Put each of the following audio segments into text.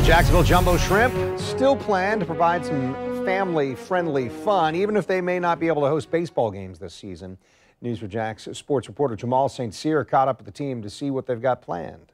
The Jacksonville Jumbo Shrimp still plan to provide some family-friendly fun, even if they may not be able to host baseball games this season. News for Jax sports reporter Jamal St. Cyr caught up with the team to see what they've got planned.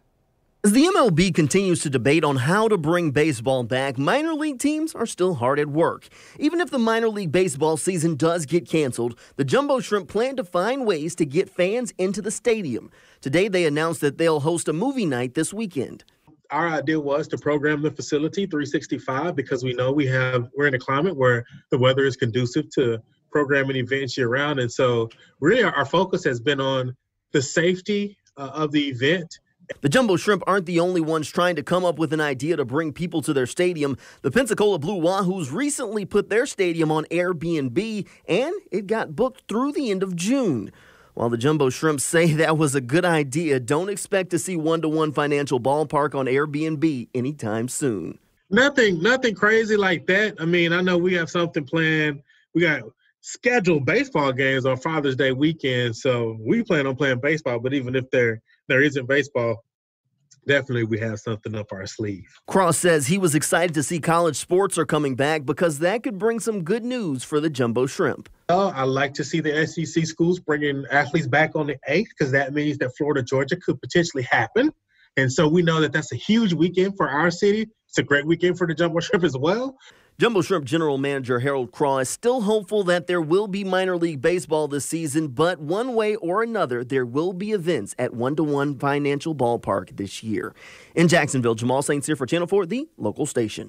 As the MLB continues to debate on how to bring baseball back, minor league teams are still hard at work. Even if the minor league baseball season does get canceled, the Jumbo Shrimp plan to find ways to get fans into the stadium. Today, they announced that they'll host a movie night this weekend our idea was to program the facility 365 because we know we have we're in a climate where the weather is conducive to programming events year round, and so really our, our focus has been on the safety uh, of the event. The Jumbo Shrimp aren't the only ones trying to come up with an idea to bring people to their stadium. The Pensacola Blue Wahoos recently put their stadium on Airbnb, and it got booked through the end of June. While the jumbo shrimp say that was a good idea, don't expect to see one to one financial ballpark on Airbnb anytime soon. Nothing, nothing crazy like that. I mean, I know we have something planned. We got scheduled baseball games on Father's Day weekend, so we plan on playing baseball. But even if there there isn't baseball, definitely we have something up our sleeve. Cross says he was excited to see college sports are coming back because that could bring some good news for the jumbo shrimp. I like to see the SEC schools bringing athletes back on the 8th because that means that Florida Georgia could potentially happen. And so we know that that's a huge weekend for our city. It's a great weekend for the Jumbo Shrimp as well. Jumbo Shrimp General Manager Harold Craw is still hopeful that there will be minor league baseball this season, but one way or another, there will be events at one to one financial ballpark this year. In Jacksonville, Jamal St. here for Channel 4, the local station.